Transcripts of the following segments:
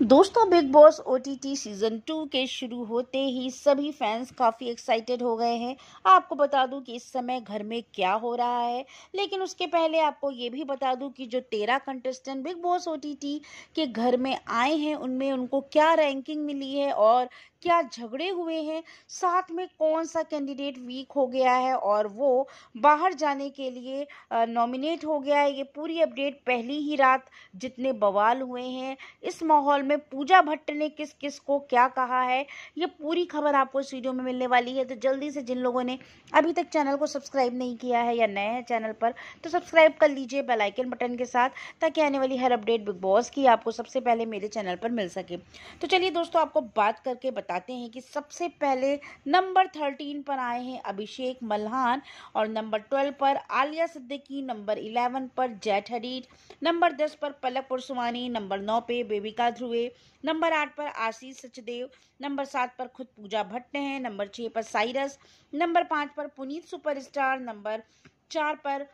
दोस्तों Bigg Boss ओ season two के शुरू होते ही सभी फैंस काफ़ी एक्साइटेड हो गए हैं आपको बता दूं कि इस समय घर में क्या हो रहा है लेकिन उसके पहले आपको ये भी बता दूं कि जो तेरह कंटेस्टेंट बिग बॉस ओ के घर में आए हैं उनमें उनको क्या रैंकिंग मिली है और क्या झगड़े हुए हैं साथ में कौन सा कैंडिडेट वीक हो गया है और वो बाहर जाने के लिए नॉमिनेट हो गया है ये पूरी अपडेट पहली ही रात जितने बवाल हुए हैं इस माहौल बंगाल में पूजा भट्ट ने किस किस को क्या कहा है ये पूरी खबर आपको इस वीडियो में मिलने वाली है तो जल्दी से जिन लोगों ने अभी तक चैनल को सब्सक्राइब नहीं किया है या नए हैं चैनल पर तो सब्सक्राइब कर लीजिए बेलाइकन बटन के साथ ताकि आने वाली हर अपडेट बिग बॉस की आपको सबसे पहले मेरे चैनल पर मिल सके तो चलिए दोस्तों आपको बात करके बताते हैं कि सबसे पहले नंबर थर्टीन पर आए हैं अभिषेक मल्हान और नंबर ट्वेल्व पर आलिया सिद्दीकी नंबर इलेवन पर जैठ हरीर नंबर दस पर पलक पुरसवानी नंबर नौ पे बेबिका ध्रुव हुए नंबर आठ पर आशीष सचदेव नंबर सात पर खुद पूजा भट्ट हैं नंबर छः पर साइरस नंबर पाँच पर पुनीत सुपरस्टार नंबर चार पर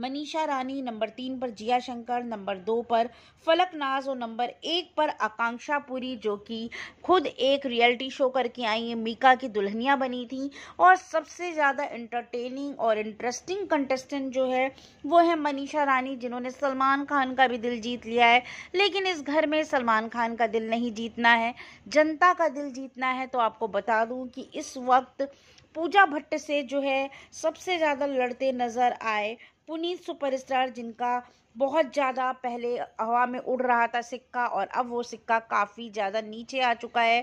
मनीषा रानी नंबर तीन पर जिया शंकर नंबर दो पर फलक नाज और नंबर एक पर आकांक्षा पुरी जो कि खुद एक रियलिटी शो करके आई हैं मीका की दुल्हनिया बनी थी और सबसे ज़्यादा इंटरटेनिंग और इंटरेस्टिंग कंटेस्टेंट जो है वो है मनीषा रानी जिन्होंने सलमान खान का भी दिल जीत लिया है लेकिन इस घर में सलमान खान का दिल नहीं जीतना है जनता का दिल जीतना है तो आपको बता दूँ कि इस वक्त पूजा भट्ट से जो है सबसे ज़्यादा लड़ते नज़र आए पुनीत सुपरस्टार जिनका बहुत ज़्यादा पहले हवा में उड़ रहा था सिक्का और अब वो सिक्का काफ़ी ज़्यादा नीचे आ चुका है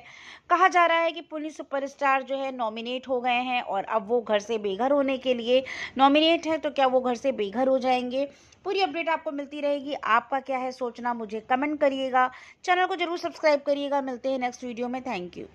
कहा जा रहा है कि पुनीत सुपरस्टार जो है नॉमिनेट हो गए हैं और अब वो घर से बेघर होने के लिए नॉमिनेट हैं तो क्या वो घर से बेघर हो जाएंगे पूरी अपडेट आपको मिलती रहेगी आपका क्या है सोचना मुझे कमेंट करिएगा चैनल को जरूर सब्सक्राइब करिएगा मिलते हैं नेक्स्ट वीडियो में थैंक यू